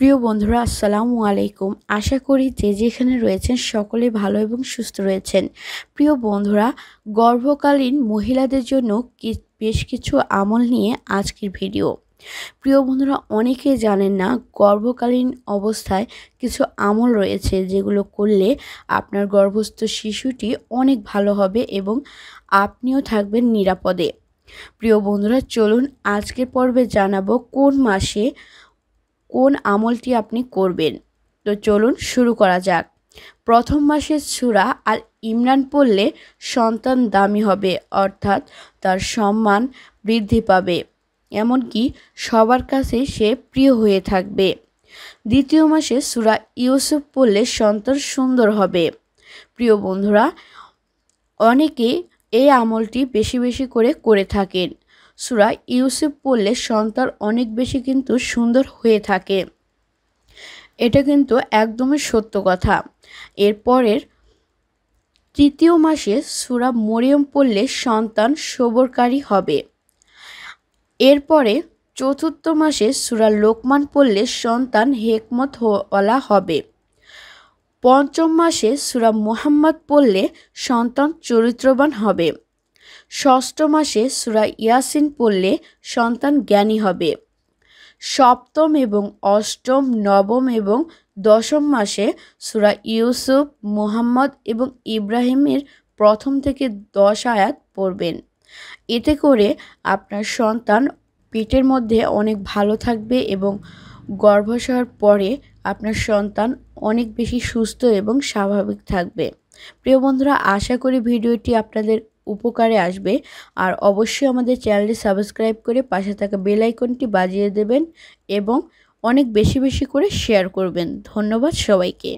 প্রিয় বন্ধুরা আসসালামু আলাইকুম আশা করি যে যেখানে রয়েছেন সকলে ভালো এবং সুস্থ রয়েছেন প্রিয় বন্ধুরা গর্ভকালীন মহিলাদের জন্য বেশ কিছু আমল নিয়ে আজকের ভিডিও প্রিয় বন্ধুরা অনেকে জানেন না গর্ভকালীন অবস্থায় কিছু আমল রয়েছে যেগুলো করলে আপনার গর্ভস্থ শিশুটি অনেক ভালো হবে এবং আপনিও থাকবেন নিরাপদে প্রিয় বন্ধুরা চলুন আজকের পর্বে জানাবো কোন মাসে কোন আমলটি আপনি করবেন তো চলুন শুরু করা যাক প্রথম মাসের সুরা আল ইমরান পড়লে সন্তান দামি হবে অর্থাৎ তার সম্মান বৃদ্ধি পাবে এমনকি সবার কাছে সে প্রিয় হয়ে থাকবে দ্বিতীয় মাসে সুরা ইউসুফ পড়লে সন্তান সুন্দর হবে প্রিয় বন্ধুরা অনেকে এই আমলটি বেশি বেশি করে করে থাকেন সুরা ইউসুফ পড়লে সন্তান অনেক বেশি কিন্তু সুন্দর হয়ে থাকে এটা কিন্তু একদমই সত্য কথা এরপরের তৃতীয় মাসে সুরা মরিয়ম পড়লে সন্তান সবরকারী হবে এরপরে চতুর্থ মাসে সুরা লোকমান পড়লে সন্তান হেকমত হওয়ালা হবে পঞ্চম মাসে সুরা মোহাম্মদ পড়লে সন্তান চরিত্রবান হবে ষষ্ঠ মাসে সুরা ইয়াসিন পড়লে সন্তান জ্ঞানী হবে সপ্তম এবং অষ্টম নবম এবং দশম মাসে সুরা ইউসুফ মুহাম্মদ এবং ইব্রাহিমের প্রথম থেকে দশ আয়াত পড়বেন এতে করে আপনার সন্তান পেটের মধ্যে অনেক ভালো থাকবে এবং গর্ভাশয়ের পরে আপনার সন্তান অনেক বেশি সুস্থ এবং স্বাভাবিক থাকবে প্রিয় বন্ধুরা আশা করি ভিডিওটি আপনাদের উপকারে আসবে আর অবশ্যই আমাদের চ্যানেলটি সাবস্ক্রাইব করে পাশে থাকা বেল আইকনটি বাজিয়ে দেবেন এবং অনেক বেশি বেশি করে শেয়ার করবেন ধন্যবাদ সবাইকে